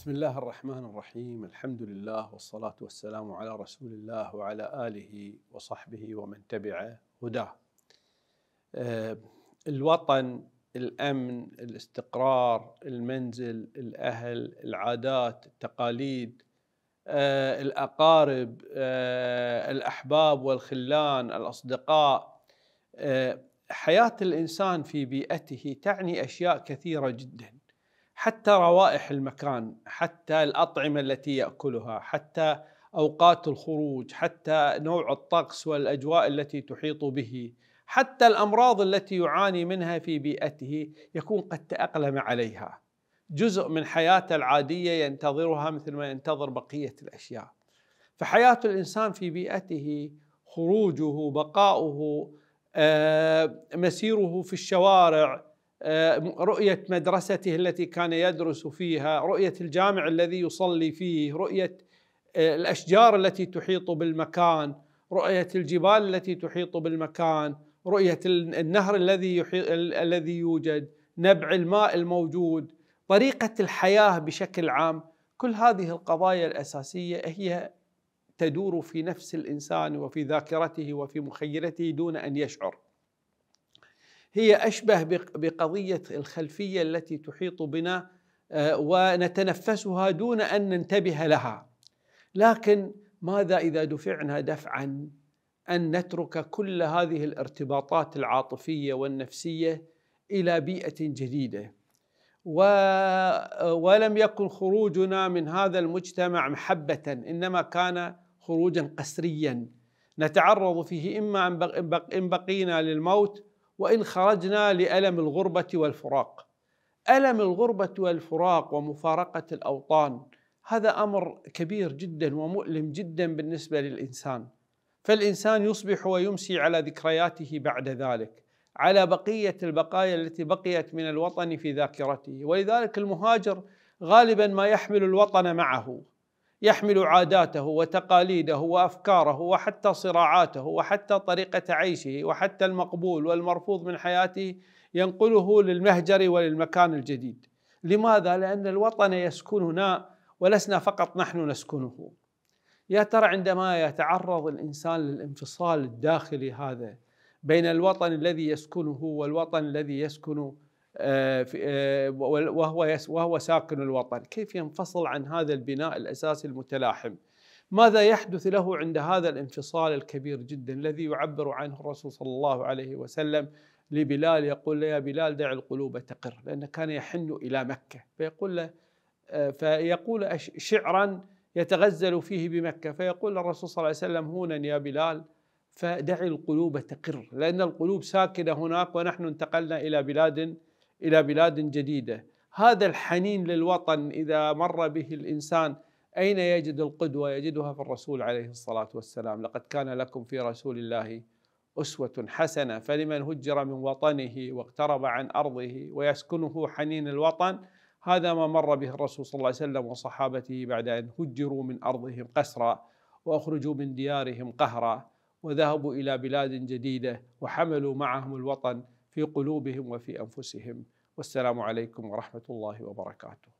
بسم الله الرحمن الرحيم الحمد لله والصلاة والسلام على رسول الله وعلى آله وصحبه ومن تبعه هداه آه، الوطن الأمن الاستقرار المنزل الأهل العادات التقاليد آه، الأقارب آه، الأحباب والخلان الأصدقاء حياة الإنسان في بيئته تعني أشياء كثيرة جداً حتى روائح المكان حتى الأطعمة التي يأكلها حتى أوقات الخروج حتى نوع الطقس والأجواء التي تحيط به حتى الأمراض التي يعاني منها في بيئته يكون قد تأقلم عليها جزء من حياته العادية ينتظرها مثل ما ينتظر بقية الأشياء فحياة الإنسان في بيئته خروجه بقاؤه آه، مسيره في الشوارع آه، رؤية مدرسته التي كان يدرس فيها رؤية الجامع الذي يصلي فيه رؤية آه، الأشجار التي تحيط بالمكان رؤية الجبال التي تحيط بالمكان رؤية النهر الذي الذي يوجد نبع الماء الموجود طريقة الحياة بشكل عام كل هذه القضايا الأساسية هي تدور في نفس الإنسان وفي ذاكرته وفي مخيلته دون أن يشعر هي أشبه بقضية الخلفية التي تحيط بنا آه، ونتنفسها دون أن ننتبه لها لكن ماذا إذا دفعنا دفعا أن نترك كل هذه الارتباطات العاطفية والنفسية إلى بيئة جديدة و... ولم يكن خروجنا من هذا المجتمع محبة إنما كان خروجا قسريا نتعرض فيه إما إن بقينا للموت وإن خرجنا لألم الغربة والفراق ألم الغربة والفراق ومفارقة الأوطان هذا أمر كبير جدا ومؤلم جدا بالنسبة للإنسان فالإنسان يصبح ويمسي على ذكرياته بعد ذلك على بقية البقايا التي بقيت من الوطن في ذاكرته ولذلك المهاجر غالبا ما يحمل الوطن معه يحمل عاداته وتقاليده وافكاره وحتى صراعاته وحتى طريقه عيشه وحتى المقبول والمرفوض من حياته ينقله للمهجر وللمكان الجديد. لماذا؟ لان الوطن يسكننا ولسنا فقط نحن نسكنه. يا ترى عندما يتعرض الانسان للانفصال الداخلي هذا بين الوطن الذي يسكنه والوطن الذي يسكن آه، آه، وهو وهو ساكن الوطن كيف ينفصل عن هذا البناء الاساسي المتلاحم ماذا يحدث له عند هذا الانفصال الكبير جدا الذي يعبر عنه الرسول صلى الله عليه وسلم لبلال يقول له يا بلال دع القلوب تقر لأنه كان يحن إلى مكة فيقول له آه، فيقول شعرا يتغزل فيه بمكة فيقول الرسول صلى الله عليه وسلم هونا يا بلال فدع القلوب تقر لأن القلوب ساكنة هناك ونحن انتقلنا إلى بلاد الى بلاد جديده هذا الحنين للوطن اذا مر به الانسان اين يجد القدوه يجدها في الرسول عليه الصلاه والسلام لقد كان لكم في رسول الله اسوه حسنه فلمن هجر من وطنه واقترب عن ارضه ويسكنه حنين الوطن هذا ما مر به الرسول صلى الله عليه وسلم وصحابته بعد ان هجروا من ارضهم قسرا واخرجوا من ديارهم قهرا وذهبوا الى بلاد جديده وحملوا معهم الوطن في قلوبهم وفي انفسهم والسلام عليكم ورحمه الله وبركاته